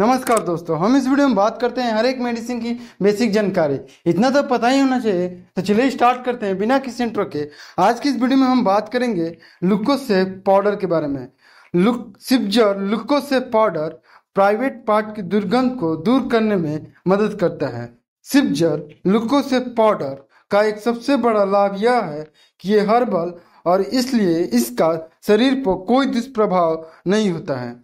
नमस्कार दोस्तों हम इस वीडियो में बात करते हैं हर एक मेडिसिन की बेसिक जानकारी इतना तो पता ही होना चाहिए तो चलिए स्टार्ट करते हैं बिना किसी इंट्रो के आज की इस वीडियो में हम बात करेंगे लुकोसेफ पाउडर के बारे में लुक सिप्जर लुकोसेफ पाउडर प्राइवेट पार्ट की दुर्गंध को दूर करने में मदद करता है सिप्जर लुकोसेफ पाउडर का एक सबसे बड़ा लाभ यह है कि ये हर्बल और इसलिए इसका शरीर पर कोई दुष्प्रभाव नहीं होता है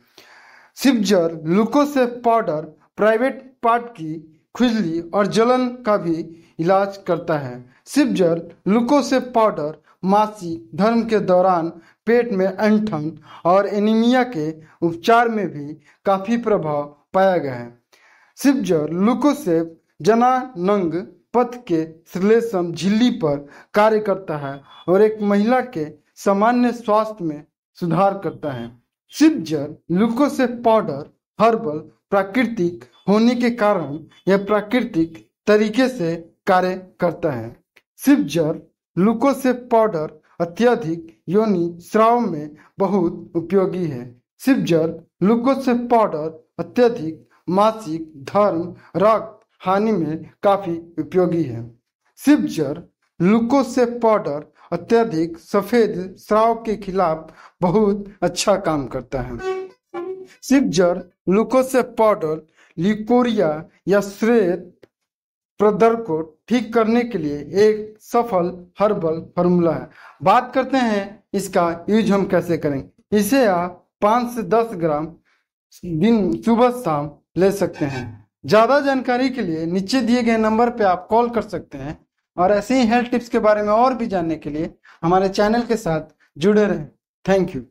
सिपजर लुकोसेफ पाउडर प्राइवेट पार्ट की खुजली और जलन का भी इलाज करता है सिपजर लुकोसेफ पाउडर मासिक धर्म के दौरान पेट में अंठन और एनीमिया के उपचार में भी काफ़ी प्रभाव पाया गया है सिपजर लुकोसेफ जनानंग पथ के श्लेषम झिल्ली पर कार्य करता है और एक महिला के सामान्य स्वास्थ्य में सुधार करता है जल लुको से पाउडर हर्बल प्राकृतिक होने के कारण यह प्राकृतिक तरीके से कार्य करता है जल लुको से पाउडर अत्यधिक योनि स्राव में बहुत उपयोगी है जल लुको से पाउडर अत्यधिक मासिक धर्म रक्त हानि में काफी उपयोगी है लुको से पाउडर अत्यधिक सफेद स्राव के खिलाफ बहुत अच्छा काम करता है सिपजर ग्लूकोस पाउडर लिकोरिया या श्वेत प्रदर को ठीक करने के लिए एक सफल हर्बल फॉर्मूला है बात करते हैं इसका यूज हम कैसे करें इसे आप पाँच से दस ग्राम दिन सुबह शाम ले सकते हैं ज़्यादा जानकारी के लिए नीचे दिए गए नंबर पर आप कॉल कर सकते हैं और ऐसे ही हेल्थ टिप्स के बारे में और भी जानने के लिए हमारे चैनल के साथ जुड़े रहें थैंक यू